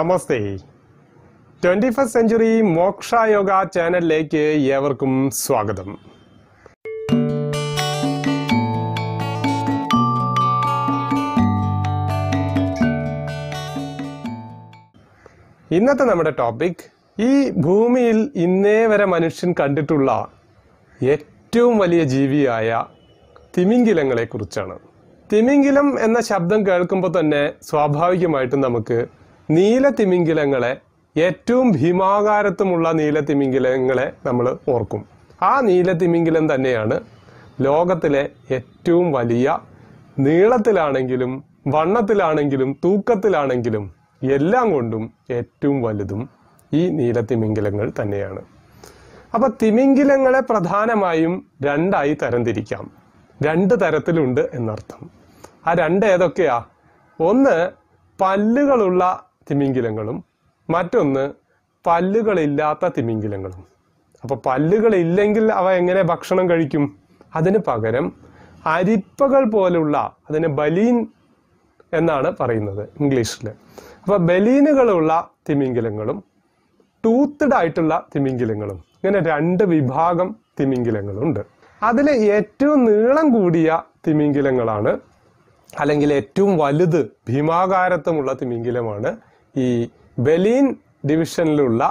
നമസ്തേ twenty first century Moksha Yoga ചാനലിലേക്ക് ഏവർക്കും സ്വാഗതം ഇന്നത്തെ നമ്മുടെ ടോപ്പിക് ഈ ഭൂമിയിൽ ഇന്നേ വരെ മനുഷ്യൻ കണ്ടിട്ടുള്ള ഏറ്റവും വലിയ ജീവിയായ കുറിച്ചാണ് തിമിംഗിലം എന്ന ശബ്ദം കേൾക്കുമ്പോൾ തന്നെ സ്വാഭാവികമായിട്ടും നമുക്ക് നീല തിമിംഗിലങ്ങളെ ഏറ്റവും ഭീമാകാരത്വമുള്ള നീല തിമിംഗിലങ്ങളെ നമ്മൾ ഓർക്കും ആ നീല തിമിംഗിലം തന്നെയാണ് ലോകത്തിലെ ഏറ്റവും വലിയ നീളത്തിലാണെങ്കിലും വണ്ണത്തിലാണെങ്കിലും തൂക്കത്തിലാണെങ്കിലും എല്ലാം കൊണ്ടും ഏറ്റവും വലുതും ഈ നീല തിമിംഗിലങ്ങൾ തന്നെയാണ് അപ്പോൾ തിമിംഗിലങ്ങളെ പ്രധാനമായും രണ്ടായി തരംതിരിക്കാം രണ്ട് തരത്തിലുണ്ട് എന്നർത്ഥം ആ രണ്ട് ഏതൊക്കെയാ ഒന്ന് പല്ലുകളുള്ള തിമിംഗിലങ്ങളും മറ്റൊന്ന് പല്ലുകളില്ലാത്ത തിമിംഗിലങ്ങളും അപ്പോൾ പല്ലുകളില്ലെങ്കിൽ അവ എങ്ങനെ ഭക്ഷണം കഴിക്കും അതിന് പകരം അരിപ്പകൾ പോലുള്ള അതിന് ബലീൻ എന്നാണ് പറയുന്നത് ഇംഗ്ലീഷിൽ അപ്പോൾ ബലീനുകളുള്ള തിമിംഗിലങ്ങളും ടൂത്തഡ് ആയിട്ടുള്ള തിമിംഗിലങ്ങളും ഇങ്ങനെ രണ്ട് വിഭാഗം തിമിംഗിലങ്ങളുണ്ട് അതിൽ ഏറ്റവും നീളം കൂടിയ തിമിംഗിലങ്ങളാണ് അല്ലെങ്കിൽ ഏറ്റവും വലുത് ഭീമാകാരത്വമുള്ള തിമിംഗിലമാണ് ഈ ബലീൻ ഡിവിഷനിലുള്ള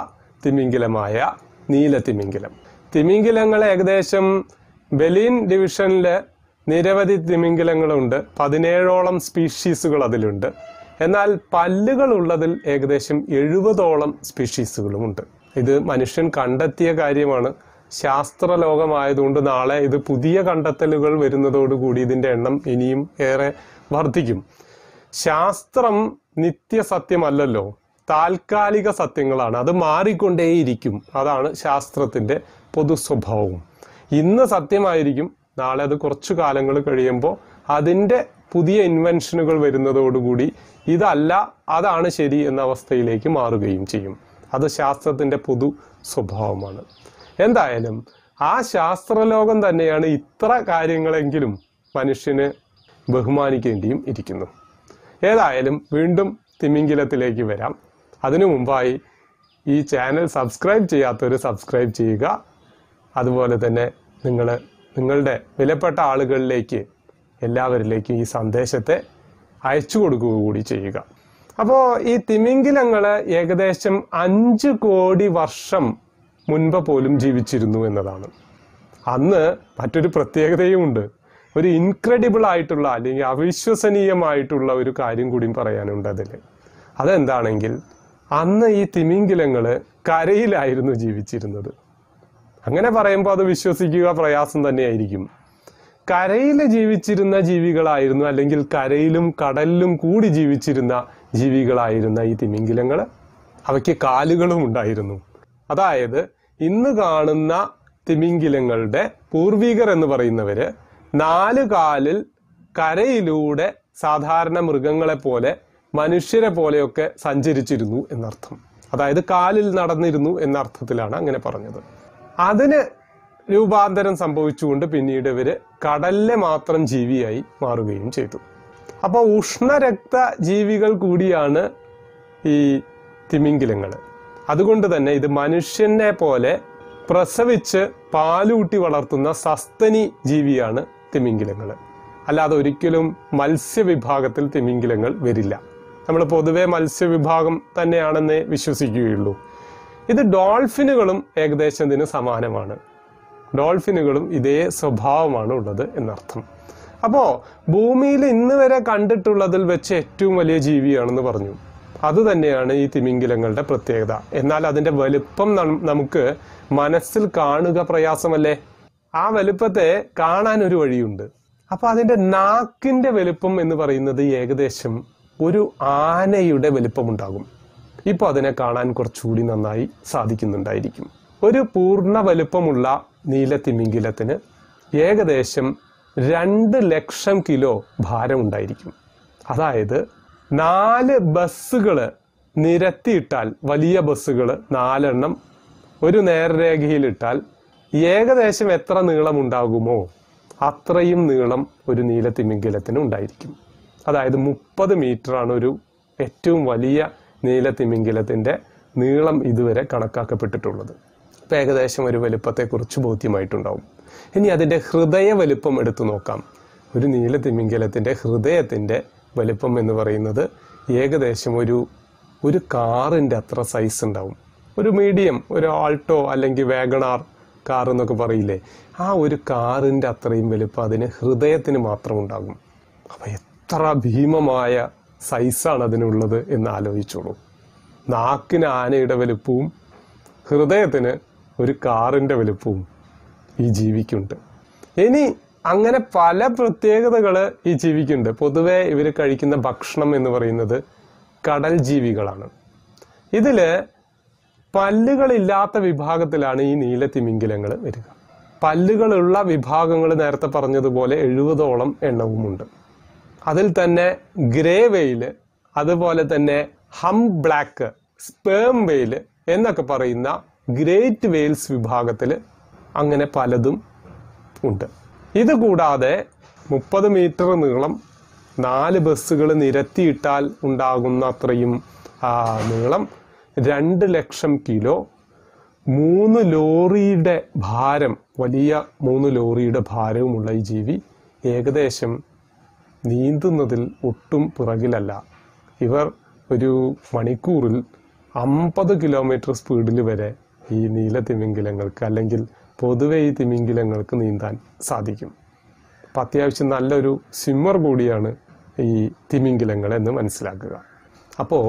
തിമിംഗിലമായ നീല തിമിംഗിലം തിമിംഗിലങ്ങൾ ഏകദേശം ബലീൻ ഡിവിഷനിൽ നിരവധി തിമിംഗിലങ്ങളുണ്ട് പതിനേഴോളം സ്പീഷീസുകൾ അതിലുണ്ട് എന്നാൽ പല്ലുകളുള്ളതിൽ ഏകദേശം എഴുപതോളം സ്പീഷീസുകളുമുണ്ട് ഇത് മനുഷ്യൻ കണ്ടെത്തിയ കാര്യമാണ് ശാസ്ത്രലോകമായതുകൊണ്ട് നാളെ ഇത് പുതിയ കണ്ടെത്തലുകൾ വരുന്നതോടുകൂടി ഇതിൻ്റെ എണ്ണം ഇനിയും ഏറെ വർദ്ധിക്കും ശാസ്ത്രം നിത്യസത്യമല്ലല്ലോ താൽക്കാലിക സത്യങ്ങളാണ് അത് മാറിക്കൊണ്ടേയിരിക്കും അതാണ് ശാസ്ത്രത്തിൻ്റെ പൊതു സ്വഭാവം ഇന്ന് സത്യമായിരിക്കും നാളെ അത് കുറച്ചു കാലങ്ങൾ കഴിയുമ്പോൾ അതിൻ്റെ പുതിയ ഇൻവെൻഷനുകൾ വരുന്നതോടുകൂടി ഇതല്ല അതാണ് ശരി എന്ന അവസ്ഥയിലേക്ക് മാറുകയും ചെയ്യും അത് ശാസ്ത്രത്തിൻ്റെ പൊതു സ്വഭാവമാണ് എന്തായാലും ആ ശാസ്ത്രലോകം തന്നെയാണ് ഇത്ര കാര്യങ്ങളെങ്കിലും മനുഷ്യന് ബഹുമാനിക്കേണ്ടിയും ഇരിക്കുന്നു ഏതായാലും വീണ്ടും തിമിംഗിലത്തിലേക്ക് വരാം അതിനു മുമ്പായി ഈ ചാനൽ സബ്സ്ക്രൈബ് ചെയ്യാത്തവർ സബ്സ്ക്രൈബ് ചെയ്യുക അതുപോലെ തന്നെ നിങ്ങൾ നിങ്ങളുടെ വിലപ്പെട്ട ആളുകളിലേക്ക് എല്ലാവരിലേക്കും ഈ സന്ദേശത്തെ അയച്ചു കൊടുക്കുക കൂടി ചെയ്യുക അപ്പോൾ ഈ തിമിംഗിലങ്ങൾ ഏകദേശം അഞ്ച് കോടി വർഷം മുൻപ് പോലും ജീവിച്ചിരുന്നു എന്നതാണ് അന്ന് മറ്റൊരു പ്രത്യേകതയും ഉണ്ട് ഒരു ഇൻക്രെഡിബിൾ ആയിട്ടുള്ള അല്ലെങ്കിൽ അവിശ്വസനീയമായിട്ടുള്ള ഒരു കാര്യം കൂടി പറയാനുണ്ട് അതിൽ അതെന്താണെങ്കിൽ അന്ന് ഈ തിമിംഗിലങ്ങൾ കരയിലായിരുന്നു ജീവിച്ചിരുന്നത് അങ്ങനെ പറയുമ്പോൾ അത് വിശ്വസിക്കുക പ്രയാസം തന്നെയായിരിക്കും കരയിൽ ജീവിച്ചിരുന്ന ജീവികളായിരുന്നു അല്ലെങ്കിൽ കരയിലും കടലിലും കൂടി ജീവിച്ചിരുന്ന ജീവികളായിരുന്ന ഈ തിമിംഗിലങ്ങൾ അവയ്ക്ക് കാലുകളും ഉണ്ടായിരുന്നു അതായത് ഇന്ന് കാണുന്ന തിമിംഗിലങ്ങളുടെ പൂർവികർ എന്ന് പറയുന്നവര് നാല് കാലിൽ കരയിലൂടെ സാധാരണ മൃഗങ്ങളെ പോലെ മനുഷ്യരെ പോലെയൊക്കെ സഞ്ചരിച്ചിരുന്നു എന്നർത്ഥം അതായത് കാലിൽ നടന്നിരുന്നു എന്ന അർത്ഥത്തിലാണ് അങ്ങനെ പറഞ്ഞത് അതിന് രൂപാന്തരം സംഭവിച്ചുകൊണ്ട് പിന്നീട് ഇവർ കടലിലെ മാത്രം ജീവിയായി മാറുകയും ചെയ്തു അപ്പോൾ ഉഷ്ണരക്ത ജീവികൾ കൂടിയാണ് ഈ തിമിംഗിലങ്ങൾ അതുകൊണ്ട് തന്നെ ഇത് മനുഷ്യനെ പോലെ പ്രസവിച്ച് പാലൂട്ടി വളർത്തുന്ന സസ്തനി ജീവിയാണ് തിമിംഗിലങ്ങൾ അല്ലാതെ ഒരിക്കലും മത്സ്യവിഭാഗത്തിൽ തിമിംഗിലങ്ങൾ വരില്ല നമ്മൾ പൊതുവേ മത്സ്യവിഭാഗം തന്നെയാണെന്ന് വിശ്വസിക്കുകയുള്ളൂ ഇത് ഡോൾഫിനുകളും ഏകദേശം ഇതിന് സമാനമാണ് ഡോൾഫിനുകളും ഇതേ സ്വഭാവമാണ് ഉള്ളത് എന്നർത്ഥം അപ്പോൾ ഭൂമിയിൽ ഇന്ന് വരെ കണ്ടിട്ടുള്ളതിൽ വെച്ച് ഏറ്റവും വലിയ ജീവിയാണെന്ന് പറഞ്ഞു അതുതന്നെയാണ് ഈ തിമിംഗിലങ്ങളുടെ പ്രത്യേകത എന്നാൽ അതിൻ്റെ വലുപ്പം നമുക്ക് മനസ്സിൽ കാണുക പ്രയാസമല്ലേ ആ വലുപ്പത്തെ കാണാൻ ഒരു വഴിയുണ്ട് അപ്പൊ അതിന്റെ നാക്കിന്റെ വലുപ്പം എന്ന് പറയുന്നത് ഏകദേശം ഒരു ആനയുടെ വലുപ്പമുണ്ടാകും ഇപ്പൊ അതിനെ കാണാൻ കുറച്ചുകൂടി നന്നായി സാധിക്കുന്നുണ്ടായിരിക്കും ഒരു പൂർണ്ണ വലുപ്പമുള്ള നീലത്തിമിംഗിലത്തിന് ഏകദേശം രണ്ട് ലക്ഷം കിലോ ഭാരമുണ്ടായിരിക്കും അതായത് നാല് ബസ്സുകൾ നിരത്തിയിട്ടാൽ വലിയ ബസ്സുകൾ നാലെണ്ണം ഒരു നേർരേഖയിലിട്ടാൽ ഏകദേശം എത്ര നീളം ഉണ്ടാകുമോ അത്രയും നീളം ഒരു നീലത്തിമിംഗലത്തിന് ഉണ്ടായിരിക്കും അതായത് മുപ്പത് ആണ് ഒരു ഏറ്റവും വലിയ നീലത്തിമിംഗലത്തിൻ്റെ നീളം ഇതുവരെ കണക്കാക്കപ്പെട്ടിട്ടുള്ളത് അപ്പം ഏകദേശം ഒരു വലുപ്പത്തെക്കുറിച്ച് ബോധ്യമായിട്ടുണ്ടാവും ഇനി അതിൻ്റെ ഹൃദയ വലുപ്പം എടുത്തു നോക്കാം ഒരു നീലത്തിമിംഗലത്തിൻ്റെ ഹൃദയത്തിൻ്റെ വലുപ്പം എന്ന് പറയുന്നത് ഏകദേശം ഒരു ഒരു കാറിൻ്റെ അത്ര സൈസ് ഉണ്ടാവും ഒരു മീഡിയം ഒരു ആൾട്ടോ അല്ലെങ്കിൽ വേഗണാർ കാർ എന്നൊക്കെ പറയില്ലേ ആ ഒരു കാറിൻ്റെ അത്രയും വലുപ്പം അതിന് ഹൃദയത്തിന് മാത്രം ഉണ്ടാകും അപ്പോൾ എത്ര ഭീമമായ സൈസാണ് അതിനുള്ളത് എന്ന് ആലോചിച്ചോളൂ നാക്കിന് ആനയുടെ വലുപ്പവും ഹൃദയത്തിന് ഒരു കാറിൻ്റെ വലുപ്പവും ഈ ജീവിക്കുണ്ട് ഇനി അങ്ങനെ പല പ്രത്യേകതകൾ ഈ ജീവിക്കുണ്ട് പൊതുവെ ഇവർ കഴിക്കുന്ന ഭക്ഷണം എന്ന് പറയുന്നത് കടൽ ജീവികളാണ് ഇതിൽ പല്ലുകളില്ലാത്ത വിഭാഗത്തിലാണ് ഈ നീല തിമിംഗിലങ്ങൾ വരിക പല്ലുകളുള്ള വിഭാഗങ്ങൾ നേരത്തെ പറഞ്ഞതുപോലെ എഴുപതോളം എണ്ണവുമുണ്ട് അതിൽ തന്നെ ഗ്രേ വെയില് അതുപോലെ തന്നെ ഹം ബ്ലാക്ക് സ്പേം വെയില് എന്നൊക്കെ പറയുന്ന ഗ്രേറ്റ് വെയിൽസ് വിഭാഗത്തിൽ അങ്ങനെ പലതും ഉണ്ട് ഇതുകൂടാതെ മുപ്പത് മീറ്റർ നീളം നാല് ബസ്സുകൾ നിരത്തിയിട്ടാൽ ഉണ്ടാകുന്ന അത്രയും നീളം രണ്ട് ലക്ഷം കിലോ മൂന്ന് ലോറിയുടെ ഭാരം വലിയ മൂന്ന് ലോറിയുടെ ഭാരവുമുള്ള ഈ ജീവി ഏകദേശം നീന്തുന്നതിൽ ഒട്ടും പിറകിലല്ല ഇവർ ഒരു മണിക്കൂറിൽ അമ്പത് കിലോമീറ്റർ സ്പീഡിൽ വരെ ഈ നീല തിമിംഗിലങ്ങൾക്ക് അല്ലെങ്കിൽ പൊതുവെ ഈ തിമിംഗിലങ്ങൾക്ക് നീന്താൻ സാധിക്കും അപ്പം അത്യാവശ്യം നല്ലൊരു സ്വിമ്മർ കൂടിയാണ് ഈ തിമിംഗിലങ്ങൾ എന്ന് മനസ്സിലാക്കുക അപ്പോൾ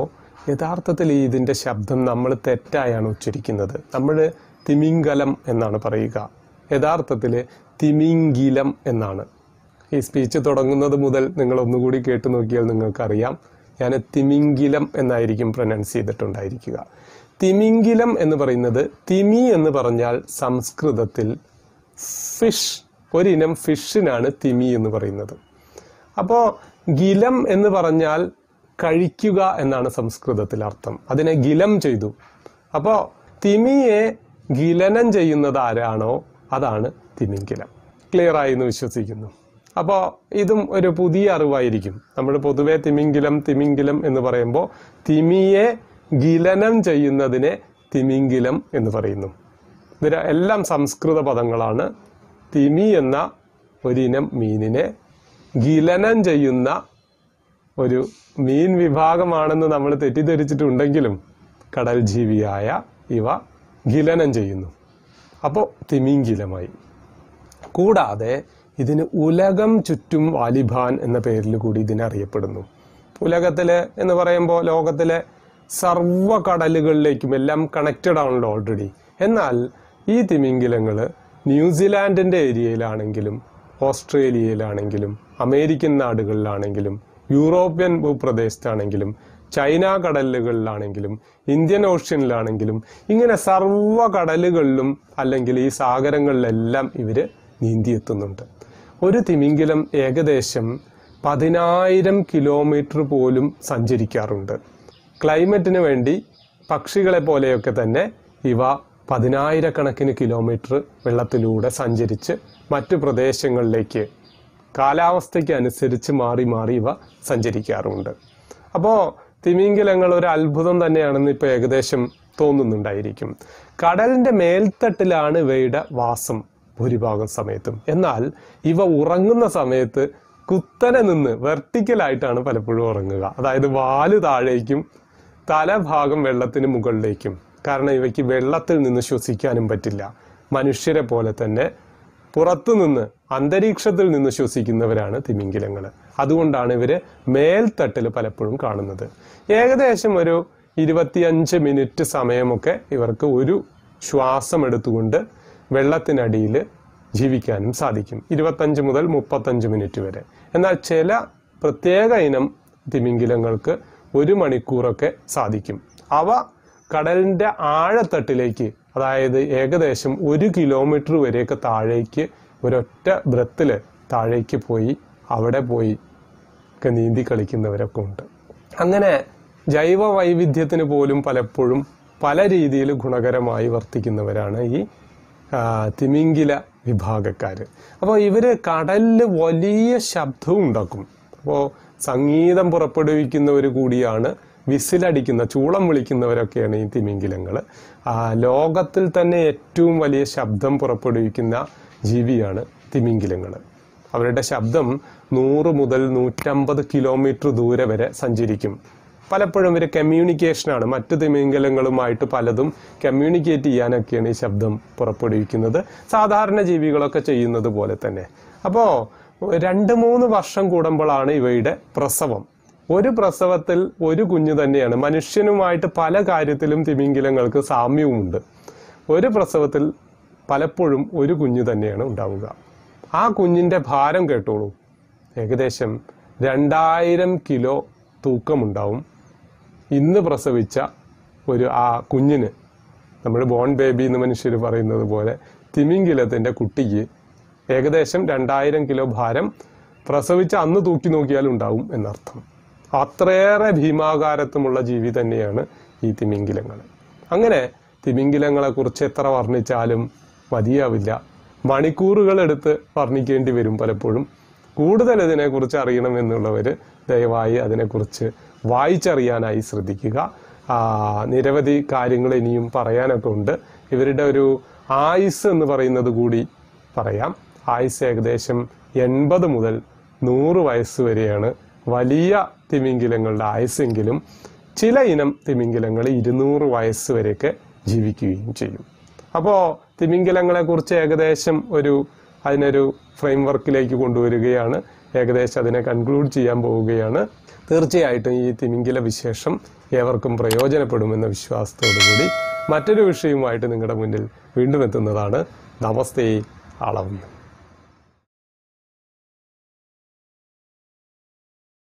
യഥാർത്ഥത്തിൽ ഇതിൻ്റെ ശബ്ദം നമ്മൾ തെറ്റായാണ് ഉച്ചരിക്കുന്നത് നമ്മൾ തിമിംഗലം എന്നാണ് പറയുക യഥാർത്ഥത്തിൽ തിമിംഗിലം എന്നാണ് ഈ സ്പീച്ച് തുടങ്ങുന്നത് മുതൽ നിങ്ങൾ ഒന്നുകൂടി കേട്ടു നോക്കിയാൽ നിങ്ങൾക്കറിയാം ഞാൻ തിമിംഗിലം എന്നായിരിക്കും പ്രൊനൗൺസ് ചെയ്തിട്ടുണ്ടായിരിക്കുക തിമിംഗിലം എന്ന് പറയുന്നത് തിമി എന്ന് പറഞ്ഞാൽ സംസ്കൃതത്തിൽ ഫിഷ് ഒരിനം ഫിഷിനാണ് തിമി എന്ന് പറയുന്നത് അപ്പോൾ ഗിലം എന്ന് പറഞ്ഞാൽ കഴിക്കുക എന്നാണ് സംസ്കൃതത്തിൽ അർത്ഥം അതിനെ ഗിലം ചെയ്തു അപ്പോൾ തിമിയെ ഗിലനം ചെയ്യുന്നത് ആരാണോ അതാണ് തിമിങ്കിലം ക്ലിയർ ആയി എന്ന് വിശ്വസിക്കുന്നു അപ്പോൾ ഇതും ഒരു പുതിയ അറിവായിരിക്കും നമ്മൾ പൊതുവേ തിമിങ്കിലം തിമിങ്കിലം എന്ന് പറയുമ്പോൾ തിമിയെ ഗിലനം ചെയ്യുന്നതിനെ തിമിങ്കിലം എന്ന് പറയുന്നു ഇതിന് എല്ലാം സംസ്കൃത പദങ്ങളാണ് തിമി എന്ന ഒരിനം മീനിനെ ഗിലനം ചെയ്യുന്ന ഒരു മീൻ വിഭാഗമാണെന്ന് നമ്മൾ തെറ്റിദ്ധരിച്ചിട്ടുണ്ടെങ്കിലും കടൽ ജീവിയായ ഇവ ഗിലനം ചെയ്യുന്നു അപ്പോൾ തിമിങ്കിലമായി കൂടാതെ ഇതിന് ഉലകം ചുറ്റും വാലിബാൻ എന്ന പേരിൽ കൂടി ഇതിനറിയപ്പെടുന്നു ഉലകത്തിൽ എന്ന് പറയുമ്പോൾ ലോകത്തിലെ സർവ്വ കടലുകളിലേക്കും എല്ലാം കണക്റ്റഡ് ആണല്ലോ ഓൾറെഡി എന്നാൽ ഈ തിമിംഗിലങ്ങൾ ന്യൂസിലാൻഡിൻ്റെ ഏരിയയിലാണെങ്കിലും ഓസ്ട്രേലിയയിലാണെങ്കിലും അമേരിക്കൻ നാടുകളിലാണെങ്കിലും യൂറോപ്യൻ ഭൂപ്രദേശത്താണെങ്കിലും ചൈന കടലുകളിലാണെങ്കിലും ഇന്ത്യൻ ഓഷ്യനിലാണെങ്കിലും ഇങ്ങനെ സർവ്വ കടലുകളിലും അല്ലെങ്കിൽ ഈ സാഗരങ്ങളിലെല്ലാം ഇവർ നീന്തിയെത്തുന്നുണ്ട് ഒരു തിമിങ്കിലം ഏകദേശം പതിനായിരം കിലോമീറ്റർ പോലും സഞ്ചരിക്കാറുണ്ട് ക്ലൈമറ്റിന് വേണ്ടി പക്ഷികളെ പോലെയൊക്കെ തന്നെ ഇവ പതിനായിരക്കണക്കിന് കിലോമീറ്റർ വെള്ളത്തിലൂടെ സഞ്ചരിച്ച് മറ്റു പ്രദേശങ്ങളിലേക്ക് കാലാവസ്ഥയ്ക്ക് അനുസരിച്ച് മാറി മാറി ഇവ സഞ്ചരിക്കാറുമുണ്ട് അപ്പോൾ തിമിംഗലങ്ങൾ ഒരു അത്ഭുതം തന്നെയാണെന്ന് ഇപ്പോൾ ഏകദേശം തോന്നുന്നുണ്ടായിരിക്കും കടലിൻ്റെ മേൽത്തട്ടിലാണ് ഇവയുടെ വാസം ഭൂരിഭാഗം സമയത്തും എന്നാൽ ഇവ ഉറങ്ങുന്ന സമയത്ത് കുത്തനെ നിന്ന് വെർട്ടിക്കലായിട്ടാണ് പലപ്പോഴും ഉറങ്ങുക അതായത് വാല് താഴേക്കും തലഭാഗം വെള്ളത്തിന് മുകളിലേക്കും കാരണം ഇവയ്ക്ക് വെള്ളത്തിൽ നിന്ന് ശ്വസിക്കാനും പറ്റില്ല മനുഷ്യരെ പോലെ തന്നെ പുറത്തുനിന്ന് അന്തരീക്ഷത്തിൽ നിന്ന് ശ്വസിക്കുന്നവരാണ് തിമിംഗിലങ്ങൾ അതുകൊണ്ടാണ് ഇവരെ മേൽത്തട്ടിൽ പലപ്പോഴും കാണുന്നത് ഏകദേശം ഒരു ഇരുപത്തിയഞ്ച് മിനിറ്റ് സമയമൊക്കെ ഇവർക്ക് ഒരു ശ്വാസം എടുത്തുകൊണ്ട് വെള്ളത്തിനടിയിൽ ജീവിക്കാനും സാധിക്കും ഇരുപത്തഞ്ച് മുതൽ മുപ്പത്തഞ്ച് മിനിറ്റ് വരെ എന്നാൽ ചില പ്രത്യേക ഇനം തിമിംഗിലങ്ങൾക്ക് ഒരു മണിക്കൂറൊക്കെ സാധിക്കും അവ കടലിൻ്റെ ആഴത്തട്ടിലേക്ക് അതായത് ഏകദേശം ഒരു കിലോമീറ്റർ വരെയൊക്കെ താഴേക്ക് ഒരൊറ്റ ബ്രത്തിൽ താഴേക്ക് പോയി അവിടെ പോയി ഒക്കെ നീന്തി കളിക്കുന്നവരൊക്കെ ഉണ്ട് അങ്ങനെ ജൈവ വൈവിധ്യത്തിന് പോലും പലപ്പോഴും പല രീതിയിൽ ഗുണകരമായി വർത്തിക്കുന്നവരാണ് ഈ തിമിംഗില വിഭാഗക്കാർ അപ്പോൾ ഇവർ കടലിൽ വലിയ ശബ്ദവും ഉണ്ടാക്കും അപ്പോൾ സംഗീതം പുറപ്പെടുവിക്കുന്നവർ കൂടിയാണ് വിസിലടിക്കുന്ന ചൂളം വിളിക്കുന്നവരൊക്കെയാണ് ഈ തിമിംഗിലങ്ങൾ ലോകത്തിൽ തന്നെ ഏറ്റവും വലിയ ശബ്ദം പുറപ്പെടുവിക്കുന്ന ജീവിയാണ് തിമിംഗിലങ്ങൾ അവരുടെ ശബ്ദം നൂറ് മുതൽ നൂറ്റമ്പത് കിലോമീറ്റർ ദൂരെ വരെ സഞ്ചരിക്കും പലപ്പോഴും ഒരു കമ്മ്യൂണിക്കേഷനാണ് മറ്റ് തിമിംഗലങ്ങളുമായിട്ട് പലതും കമ്മ്യൂണിക്കേറ്റ് ചെയ്യാനൊക്കെയാണ് ഈ ശബ്ദം പുറപ്പെടുവിക്കുന്നത് സാധാരണ ജീവികളൊക്കെ ചെയ്യുന്നത് പോലെ തന്നെ അപ്പോൾ രണ്ട് മൂന്ന് വർഷം കൂടുമ്പോഴാണ് ഇവയുടെ പ്രസവം ഒരു പ്രസവത്തിൽ ഒരു കുഞ്ഞു തന്നെയാണ് മനുഷ്യനുമായിട്ട് പല കാര്യത്തിലും തിമിംഗിലങ്ങൾക്ക് സാമ്യവുമുണ്ട് ഒരു പ്രസവത്തിൽ പലപ്പോഴും ഒരു കുഞ്ഞു തന്നെയാണ് ഉണ്ടാവുക ആ കുഞ്ഞിൻ്റെ ഭാരം കേട്ടോളൂ ഏകദേശം രണ്ടായിരം കിലോ തൂക്കമുണ്ടാവും ഇന്ന് പ്രസവിച്ച ഒരു ആ കുഞ്ഞിന് നമ്മുടെ ബോൺ ബേബി എന്ന് മനുഷ്യർ പറയുന്നത് പോലെ തിമിംഗിലത്തിൻ്റെ കുട്ടിക്ക് ഏകദേശം രണ്ടായിരം കിലോ ഭാരം പ്രസവിച്ച അന്ന് തൂക്കി നോക്കിയാൽ ഉണ്ടാവും എന്നർത്ഥം അത്രയേറെ ഭീമാകാരത്വമുള്ള ജീവി തന്നെയാണ് ഈ തിമിംഗിലങ്ങൾ അങ്ങനെ തിമിംഗിലങ്ങളെക്കുറിച്ച് എത്ര വർണ്ണിച്ചാലും മതിയാവില്ല മണിക്കൂറുകൾ എടുത്ത് വർണ്ണിക്കേണ്ടി വരും പലപ്പോഴും കൂടുതൽ ഇതിനെക്കുറിച്ച് അറിയണമെന്നുള്ളവർ ദയവായി അതിനെക്കുറിച്ച് വായിച്ചറിയാനായി ശ്രദ്ധിക്കുക നിരവധി കാര്യങ്ങൾ ഇനിയും പറയാനൊക്കെ ഉണ്ട് ഇവരുടെ ഒരു ആയുസ് എന്ന് പറയുന്നത് കൂടി പറയാം ആയുസ് ഏകദേശം എൺപത് മുതൽ നൂറ് വയസ്സ് വരെയാണ് വലിയ തിമിംഗിലങ്ങളുടെ ആയുസ്സെങ്കിലും ചില ഇനം തിമിംഗിലങ്ങൾ ഇരുന്നൂറ് വയസ്സ് വരെയൊക്കെ ജീവിക്കുകയും ചെയ്യും അപ്പോൾ കുറിച്ച് ഏകദേശം ഒരു അതിനൊരു ഫ്രെയിം വർക്കിലേക്ക് കൊണ്ടുവരികയാണ് ഏകദേശം അതിനെ കൺക്ലൂഡ് ചെയ്യാൻ പോവുകയാണ് തീർച്ചയായിട്ടും ഈ തിമിംഗില വിശേഷം ഏവർക്കും പ്രയോജനപ്പെടുമെന്ന കൂടി മറ്റൊരു വിഷയവുമായിട്ട് നിങ്ങളുടെ മുന്നിൽ വീണ്ടും എത്തുന്നതാണ് നമസ്തേ അളവുന്നു